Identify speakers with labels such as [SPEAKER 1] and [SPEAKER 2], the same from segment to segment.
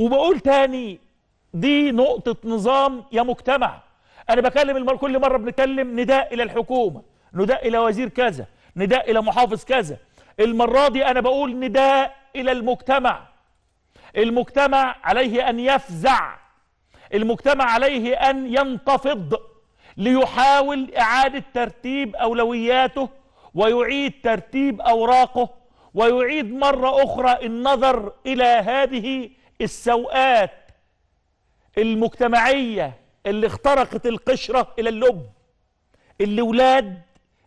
[SPEAKER 1] وبقول تاني دي نقطة نظام يا مجتمع أنا بكلم المر كل مرة بنتكلم نداء إلى الحكومة نداء إلى وزير كذا نداء إلى محافظ كذا المرة دي أنا بقول نداء إلى المجتمع المجتمع عليه أن يفزع المجتمع عليه أن ينتفض ليحاول إعادة ترتيب أولوياته ويعيد ترتيب أوراقه ويعيد مرة أخرى النظر إلى هذه السوءات المجتمعية اللي اخترقت القشرة إلى اللب اللي ولاد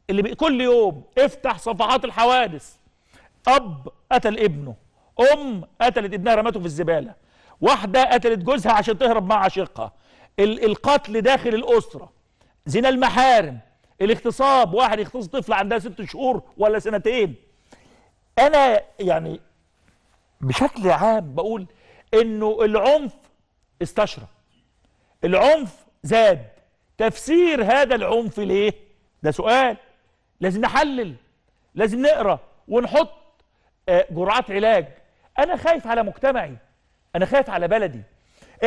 [SPEAKER 1] اللي كل يوم افتح صفحات الحوادث أب قتل ابنه أم قتلت ابنها رمته في الزبالة واحدة قتلت جوزها عشان تهرب مع عشقها القتل داخل الأسرة زنا المحارم الاغتصاب واحد يغتصب طفل عندها ست شهور ولا سنتين أنا يعني بشكل عام بقول انه العنف استشرى العنف زاد تفسير هذا العنف ليه ده سؤال لازم نحلل لازم نقرا ونحط آه، جرعات علاج انا خايف على مجتمعي انا خايف على بلدي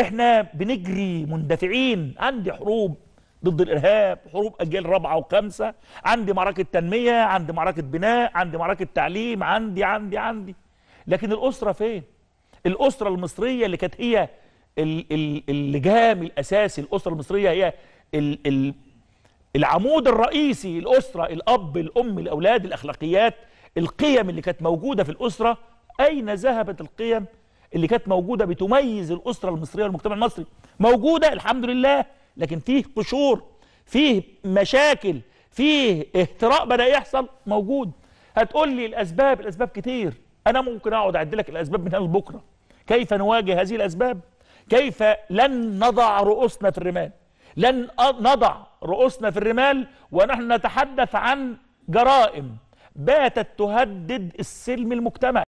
[SPEAKER 1] احنا بنجري مندفعين عندي حروب ضد الارهاب حروب اجيال رابعه وخامسه عندي معركه تنميه عندي معركه بناء عندي معركه تعليم عندي عندي عندي لكن الاسره فين الأسرة المصرية اللي كانت هي اللجام الأساسي الأسرة المصرية هي العمود الرئيسي الأسرة الأب الأم الأولاد الأخلاقيات القيم اللي كانت موجودة في الأسرة أين ذهبت القيم اللي كانت موجودة بتميز الأسرة المصرية والمجتمع المصري موجودة الحمد لله لكن فيه قشور فيه مشاكل فيه اهتراء بدأ يحصل موجود هتقول لي الأسباب الأسباب كتير أنا ممكن أقعد أعد لك الأسباب من هنا لبكرة كيف نواجه هذه الأسباب كيف لن نضع رؤوسنا في الرمال لن نضع رؤوسنا في الرمال ونحن نتحدث عن جرائم باتت تهدد السلم المجتمعي